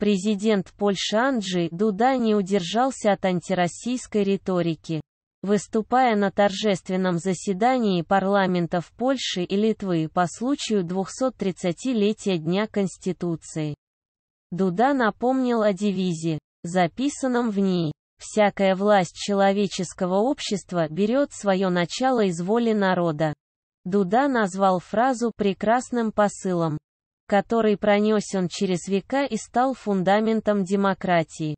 Президент Польши Анджей Дуда не удержался от антироссийской риторики. Выступая на торжественном заседании парламентов Польши и Литвы по случаю 230-летия Дня Конституции, Дуда напомнил о девизе, записанном в ней. Всякая власть человеческого общества берет свое начало из воли народа. Дуда назвал фразу прекрасным посылом который пронесен через века и стал фундаментом демократии.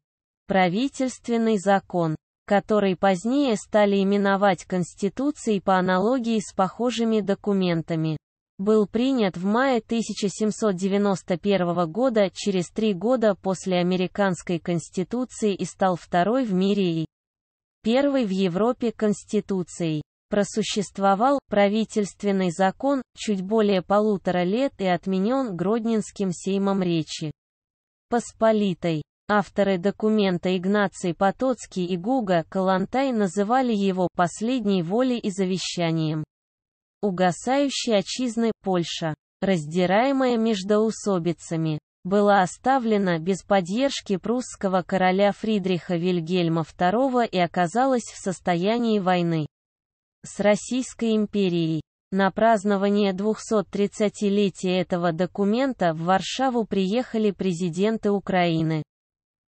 Правительственный закон, который позднее стали именовать Конституцией по аналогии с похожими документами был принят в мае 1791 года через три года после американской конституции и стал второй в мире и первой в Европе конституцией просуществовал правительственный закон чуть более полутора лет и отменен Гродненским сеймом Речи Посполитой. Авторы документа Игнаций Потоцкий и Гуга Калантай называли его «последней волей и завещанием». Угасающей отчизны Польша, раздираемая междоусобицами, была оставлена без поддержки прусского короля Фридриха Вильгельма II и оказалась в состоянии войны с Российской империей. На празднование 230-летия этого документа в Варшаву приехали президенты Украины,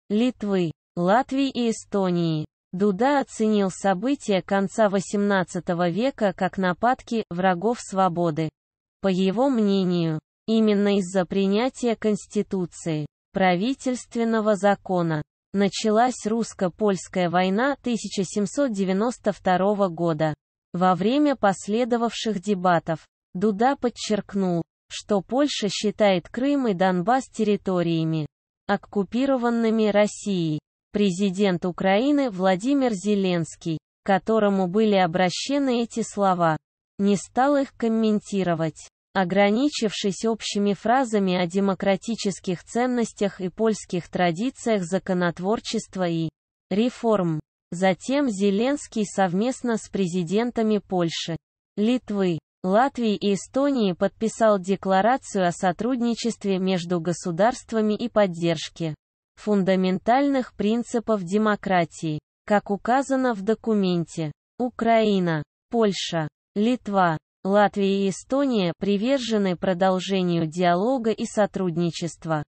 Литвы, Латвии и Эстонии. Дуда оценил события конца XVIII века как нападки врагов свободы. По его мнению, именно из-за принятия Конституции, правительственного закона, началась русско-польская война 1792 года. Во время последовавших дебатов Дуда подчеркнул, что Польша считает Крым и Донбасс территориями, оккупированными Россией. Президент Украины Владимир Зеленский, которому были обращены эти слова, не стал их комментировать. Ограничившись общими фразами о демократических ценностях и польских традициях законотворчества и реформ, Затем Зеленский совместно с президентами Польши, Литвы, Латвии и Эстонии подписал декларацию о сотрудничестве между государствами и поддержке фундаментальных принципов демократии. Как указано в документе, Украина, Польша, Литва, Латвия и Эстония привержены продолжению диалога и сотрудничества.